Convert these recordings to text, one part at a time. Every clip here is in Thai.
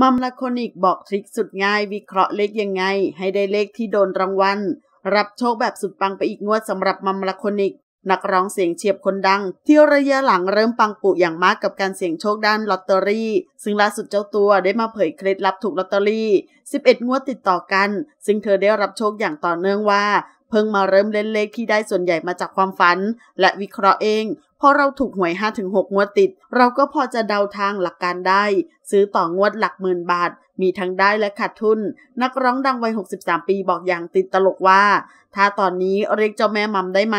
มัมลาโคนิกบอกทริคสุดง่ายวิเคราะห์เลขยังไง ให้ได้เลขที่โดนรางวัลรับโชคแบบสุดปังไปอีกงวดสำหรับมัมลาโคนิกนักร้องเสียงเฉียบคนดัง ที่ระยะหลังเริ่มปังปุอย่างมากกับการเสี่ยงโชคด้านลอตเตอรี่ ซึ่งล่าสุดเจ้าตัวได้มาเผยเคล็ดลับถูกลอตเตอรี่ 11 งวดติดต่อกัน ซึ่งเธอได้รับโชคอย่างต่อเนื่องว่าเพิ่งมาเริ่มเล่นเลขที่ได้ส่วนใหญ่มาจากความฝัน และวิเคราะห์เอง พอเราถูกหวย 5-6 งวดติด เราก็พอจะเดาทางหลักการได้ ซื้อต่องวดหลักหมื่นบาท มีทั้งได้และขาดทุน นักร้องดังวัย 63 ปีบอกอย่างติดตลกว่า ถ้าตอนนี้เรียกเจ้าแม่มัมได้ไหม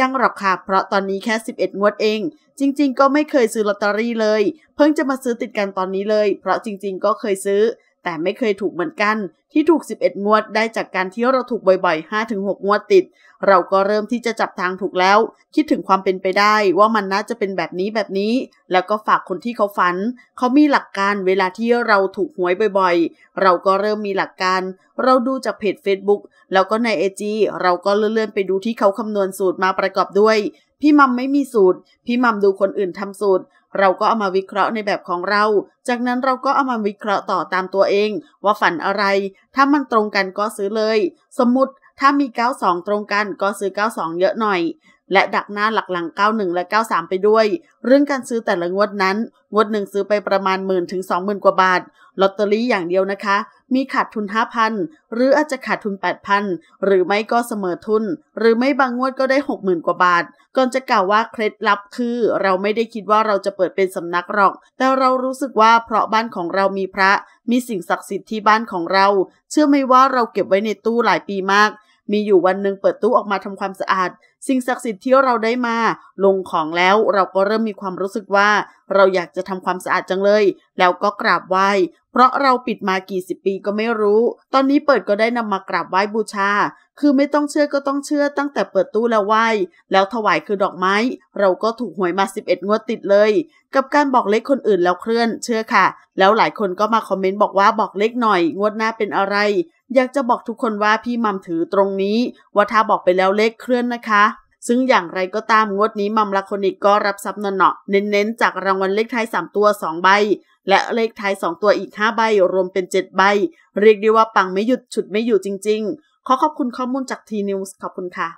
ยังหรอกค่ะเพราะตอนนี้แค่ 11 งวดเอง จริงๆก็ไม่เคยซื้อลอตเตอรี่เลย เพิ่งจะมาซื้อติดกันตอนนี้เลย เพราะจริง ๆ ก็เคยซื้อแต่ไม่เคยถูกเหมือนกัน ที่ถูก 11 งวดได้จากการที่เราถูกบ่อยๆ 5-6งวดติด เราก็เริ่มที่จะจับทางถูกแล้ว คิดถึงความเป็นไปได้ว่ามันน่าจะเป็นแบบนี้แบบนี้ แล้วก็ฝากคนที่เขาฝันเขามีหลักการเวลาที่เราถูกหวยบ่อยๆ เราก็เริ่มมีหลักการ เราดูจากเพจ Facebook แล้วก็ในอจเราก็เลื่อนๆไปดูที่เขาคำนวณสูตรมาประกอบด้วย พี่มัมไม่มีสูตร พี่มัมดูคนอื่นทำสูตรเราก็เอามาวิเคราะห์ในแบบของเรา จากนั้นเราก็เอามาวิเคราะห์ต่อตามตัวเอง ว่าฝันอะไร ถ้ามันตรงกันก็ซื้อเลย สมมติถ้ามี 92 ตรงกันก็ซื้อ 92 เยอะหน่อยและดักหน้าหลักหลัง 91 และ 93 ไปด้วย เรื่องการซื้อแต่ละงวดนั้น งวดหนึ่งซื้อไปประมาณหมื่นถึงสองหมื่นกว่าบาทลอตเตอรี่อย่างเดียวนะคะ มีขาดทุน 5,000 หรืออาจจะขาดทุน 8,000 หรือไม่ก็เสมอทุน หรือไม่บางงวดก็ได้ 60,000 กว่าบาท ก่อนจะกล่าวว่าเคล็ดลับคือ เราไม่ได้คิดว่าเราจะเปิดเป็นสำนักหรอก แต่เรารู้สึกว่าเพราะบ้านของเรามีพระมีสิ่งศักดิ์สิทธิ์ที่บ้านของเรา เชื่อไหมว่าเราเก็บไว้ในตู้หลายปีมากมีอยู่วันหนึ่งเปิดตู้ออกมาทำความสะอาด สิ่งศักดิ์สิทธิ์ที่เราได้มา ลงของแล้วเราก็เริ่มมีความรู้สึกว่า เราอยากจะทำความสะอาดจังเลย แล้วก็กราบไหว้ เพราะเราปิดมากี่สิบปีก็ไม่รู้ ตอนนี้เปิดก็ได้นำมากราบไหว้บูชาคือไม่ต้องเชื่อก็ต้องเชื่อตั้งแต่เปิดตู้แล้วไหว้แล้วถวายคือดอกไม้ เราก็ถูกหวยมา 11 งวดติดเลย กับการบอกเลขคนอื่นแล้วเคลื่อนเชื่อค่ะ แล้วหลายคนก็มาคอมเมนต์บอกว่าบอกเลขหน่อย งวดหน้าเป็นอะไรอยากจะบอกทุกคนว่าพี่มัมถือตรงนี้ ว่าถ้าบอกไปแล้วเลขเคลื่อนนะคะ ซึ่งอย่างไรก็ตามงวดนี้มัมลาคนิกก็รับทรัพย์นนเนาะเน้นๆจากรางวัลเลขท้าย3 ตัว 2 ใบ และเลขท้าย2 ตัวอีก 5 ใบรวมเป็น 7 ใบ เรียกได้ว่าปังไม่หยุดฉุดไม่อยู่จริงๆ ขอขอบคุณข้อมูลจากทีนิวส์ขอบคุณค่ะ